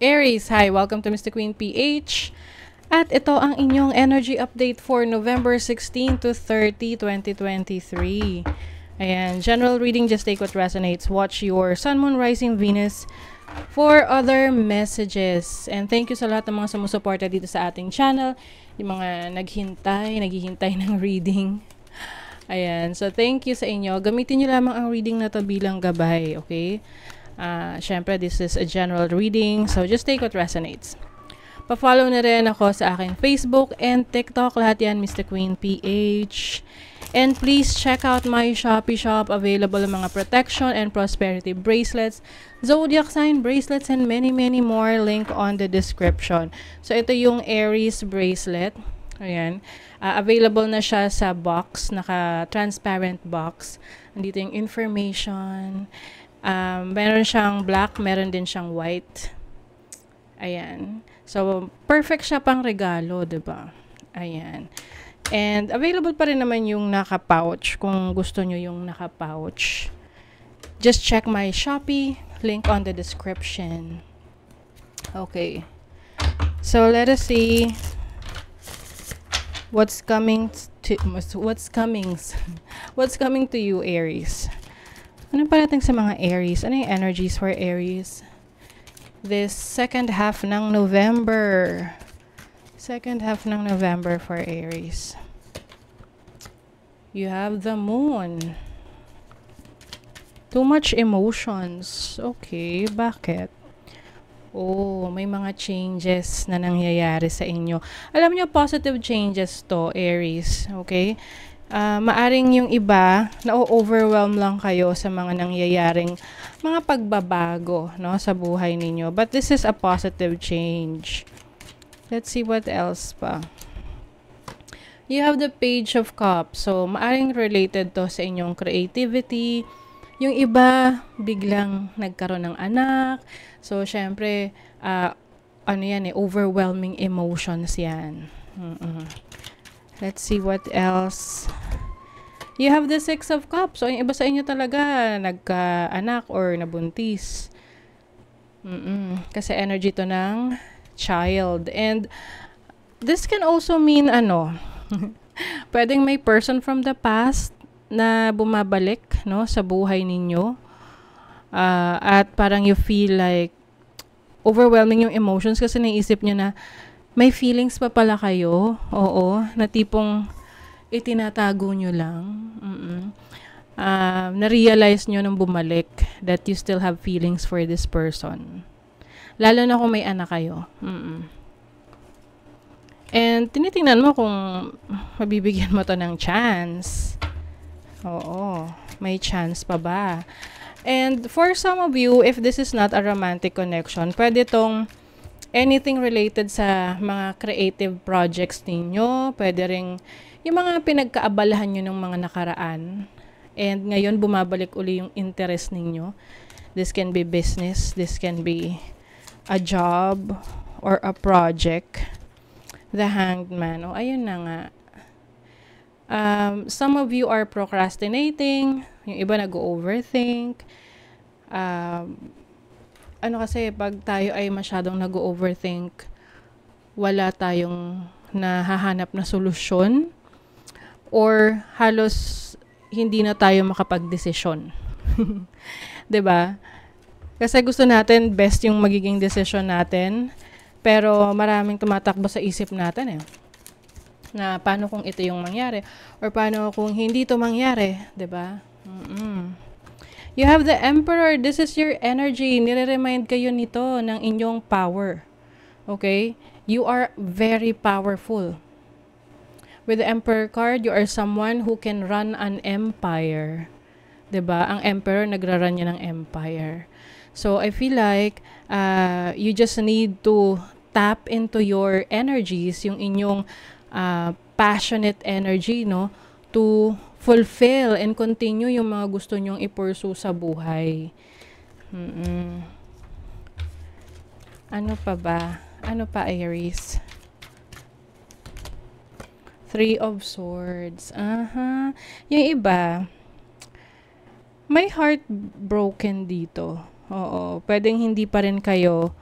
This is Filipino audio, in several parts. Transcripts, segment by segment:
Aries, hi! Welcome to Mr. Queen PH. At ito ang inyong energy update for November 16 to 30, 2023. Ayan, general reading, just take what resonates. Watch your Sun, Moon, Rising, Venus for other messages. And thank you sa lahat ng mga sumusuporta dito sa ating channel. Yung mga naghintay, naghihintay ng reading. Ayan, so thank you sa inyo. Gamitin nyo lamang ang reading na to bilang gabay, okay? Okay. Uh, ah, Siyempre, this is a general reading, so just take what resonates. Pa-follow na rin ako sa aking Facebook and TikTok. Lahat yan, Mr. Queen PH. And please check out my Shopee shop. Available mga protection and prosperity bracelets, zodiac sign bracelets, and many, many more. Link on the description. So, ito yung Aries bracelet. Ayan. Uh, available na siya sa box, naka-transparent box. Andito yung information. Um, meron siyang black, meron din siyang white. Ayan. So, perfect siya pang regalo, ba diba? Ayan. And available pa rin naman yung naka-pouch kung gusto nyo yung naka-pouch. Just check my Shopee link on the description. Okay. So, let us see what's coming to what's coming what's coming to you Aries ano pa natin sa mga Aries? Ano yung energies for Aries? This second half ng November. Second half ng November for Aries. You have the moon. Too much emotions. Okay, bakit? Oh, may mga changes na nangyayari sa inyo. Alam nyo, positive changes to, Aries. Okay? Uh, maaring yung iba na overwhelm lang kayo sa mga nangyayaring mga pagbabago no sa buhay ninyo but this is a positive change let's see what else pa you have the page of cups so maaring related to sa inyong creativity yung iba biglang nagkaroon ng anak so syempre uh, ano yan eh overwhelming emotions yan mm -mm. Let's see what else. You have the Six of Cups. So, yung iba sa inyo talaga nagka-anak or nabuntis. Mm -mm. Kasi energy to ng child. And this can also mean ano, pwedeng may person from the past na bumabalik no sa buhay ninyo. Uh, at parang you feel like overwhelming yung emotions kasi naisip niyo na may feelings pa pala kayo. Oo, na tipong itinatago nyo lang. Mm-mm. Uh, na-realize nyo nung bumalik that you still have feelings for this person. Lalo na kung may anak kayo. Mm-mm. And tinitingnan mo kung mabibigyan mo to ng chance. Oo, may chance pa ba? And for some of you, if this is not a romantic connection, pwede tong anything related sa mga creative projects ninyo, pwede ring yung mga pinagkaabalahan nyo ng mga nakaraan. And ngayon, bumabalik uli yung interest ninyo. This can be business, this can be a job, or a project. The Hanged Man. O, ayun na nga. Um, some of you are procrastinating. Yung iba nag-overthink. Um, ano kasi pag tayo ay masyadong nag-overthink, wala tayong nahahanap na solusyon or halos hindi na tayo makapag-desisyon. 'Di ba? Kasi gusto natin best yung magiging desisyon natin, pero maraming tumatakbo sa isip natin eh. Na paano kung ito yung mangyari or paano kung hindi to mangyari, 'di ba? Mm-mm. You have the Emperor. This is your energy. Nire-remind kayo nito ng inyong power. Okay? You are very powerful. With the Emperor card, you are someone who can run an empire. 'Di ba? Ang Emperor, nagraran niya ng empire. So, I feel like uh, you just need to tap into your energies, yung inyong uh, passionate energy, no? To fulfill and continue yung mga gusto nyong ipursu sa buhay. Mm-mm. Ano pa ba? Ano pa, Aries? Three of Swords. Aha. Uh-huh. Yung iba, may heart broken dito. Oo. Pwedeng hindi pa rin kayo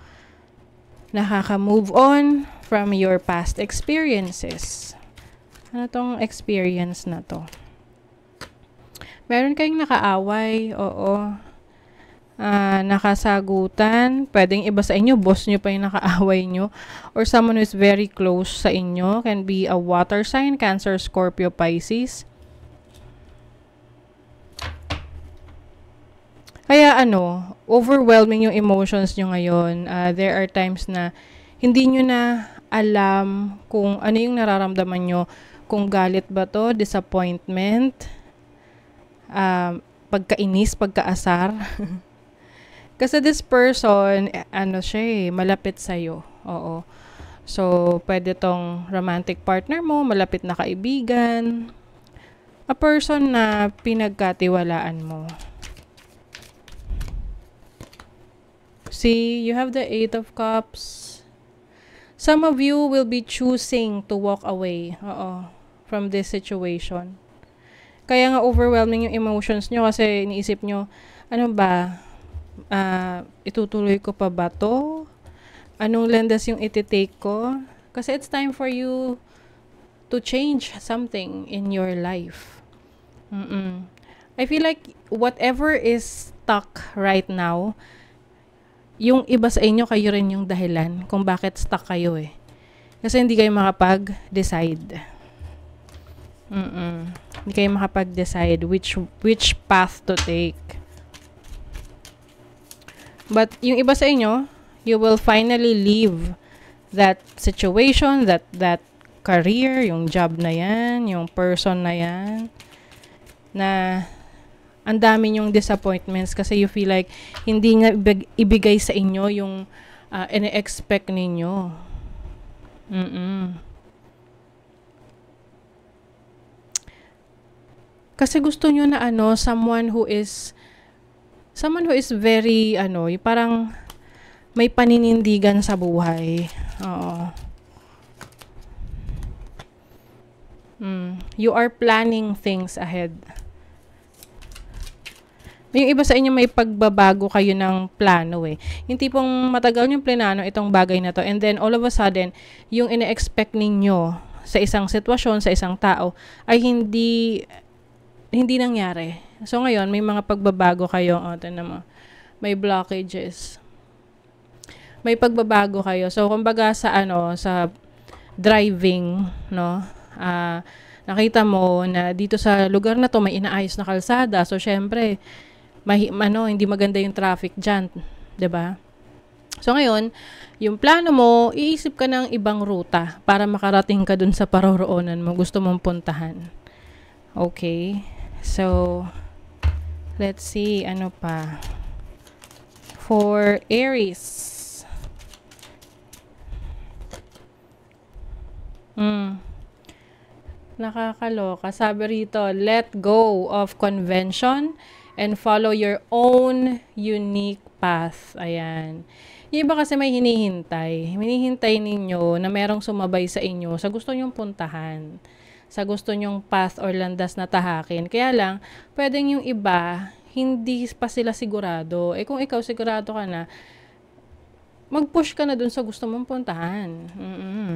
nakaka-move on from your past experiences. Ano tong experience na to? meron kayong nakaaway, oo. Uh, nakasagutan, pwedeng iba sa inyo, boss nyo pa yung nakaaway nyo. Or someone who is very close sa inyo, can be a water sign, Cancer, Scorpio, Pisces. Kaya ano, overwhelming yung emotions nyo ngayon. Uh, there are times na hindi nyo na alam kung ano yung nararamdaman nyo. Kung galit ba to, disappointment, um, pagkainis, pagkaasar. Kasi this person, ano siya eh, malapit sa'yo. Oo. So, pwede tong romantic partner mo, malapit na kaibigan, a person na pinagkatiwalaan mo. See, you have the Eight of Cups. Some of you will be choosing to walk away oo, from this situation. Kaya nga overwhelming yung emotions nyo kasi iniisip nyo, ano ba, uh, itutuloy ko pa ba to? Anong landas yung iti-take ko? Kasi it's time for you to change something in your life. Mm-mm. I feel like whatever is stuck right now, yung iba sa inyo, kayo rin yung dahilan kung bakit stuck kayo eh. Kasi hindi kayo makapag-decide. Mm-mm. Hindi kayo makapag-decide which, which path to take. But yung iba sa inyo, you will finally leave that situation, that, that career, yung job na yan, yung person na yan, na ang dami yung disappointments kasi you feel like hindi nga ibigay sa inyo yung uh, ine-expect ninyo. Mm-mm. Kasi gusto nyo na ano, someone who is, someone who is very, ano, yung parang may paninindigan sa buhay. Oo. Mm. You are planning things ahead. Yung iba sa inyo may pagbabago kayo ng plano eh. Yung tipong matagal yung plinano itong bagay na to and then all of a sudden, yung ina-expect ninyo sa isang sitwasyon, sa isang tao, ay hindi hindi nangyari. So ngayon, may mga pagbabago kayo. O, oh, ito mo. May blockages. May pagbabago kayo. So, kumbaga sa ano, sa driving, no? Ah, uh, nakita mo na dito sa lugar na to may inaayos na kalsada. So syempre, may, ano, hindi maganda yung traffic diyan, 'di ba? So ngayon, yung plano mo, iisip ka ng ibang ruta para makarating ka dun sa paroroonan mo gusto mong puntahan. Okay? So, let's see, ano pa. For Aries. Hmm. Nakakaloka. Sabi rito, let go of convention and follow your own unique path. Ayan. Yung iba kasi may hinihintay. Hinihintay ninyo na merong sumabay sa inyo sa gusto nyong puntahan sa gusto nyong path or landas na tahakin. Kaya lang, pwedeng yung iba, hindi pa sila sigurado. Eh kung ikaw sigurado ka na, mag-push ka na dun sa gusto mong puntahan. Mm-mm.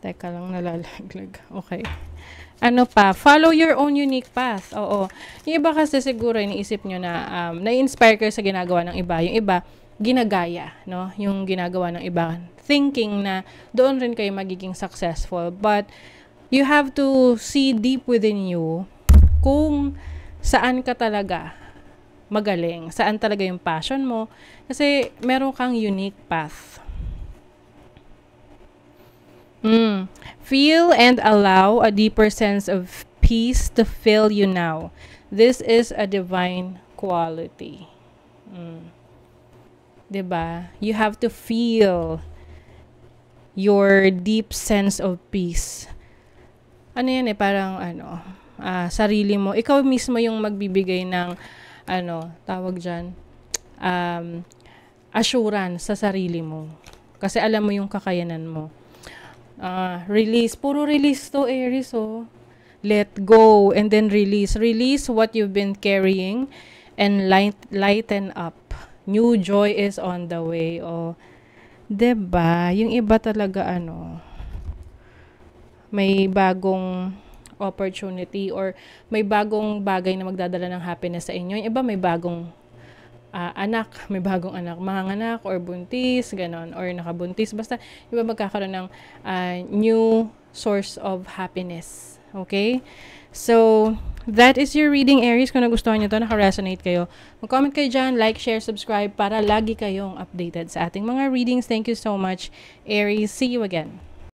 Teka lang, nalalaglag. Okay. Ano pa? Follow your own unique path. Oo. Yung iba kasi siguro iniisip nyo na um, na-inspire kayo sa ginagawa ng iba. Yung iba, ginagaya, no? Yung ginagawa ng iba. Thinking na doon rin kayo magiging successful. But you have to see deep within you kung saan ka talaga magaling, saan talaga yung passion mo. Kasi meron kang unique path. Mm. Feel and allow a deeper sense of peace to fill you now. This is a divine quality. Mm. 'di ba? You have to feel your deep sense of peace. Ano 'yan eh, parang ano, uh, sarili mo, ikaw mismo yung magbibigay ng ano, tawag diyan, um, assurance sa sarili mo. Kasi alam mo yung kakayanan mo. Uh, release, puro release to Aries oh. Let go and then release. Release what you've been carrying and light, lighten up new joy is on the way o oh, de ba yung iba talaga ano may bagong opportunity or may bagong bagay na magdadala ng happiness sa inyo. Yung iba may bagong uh, anak, may bagong anak, manganak or buntis, ganon, or nakabuntis. Basta iba magkakaroon ng uh, new source of happiness. Okay? So, that is your reading, Aries. Kung nagustuhan nyo to, naka-resonate kayo. Mag-comment kayo dyan, like, share, subscribe para lagi kayong updated sa ating mga readings. Thank you so much, Aries. See you again.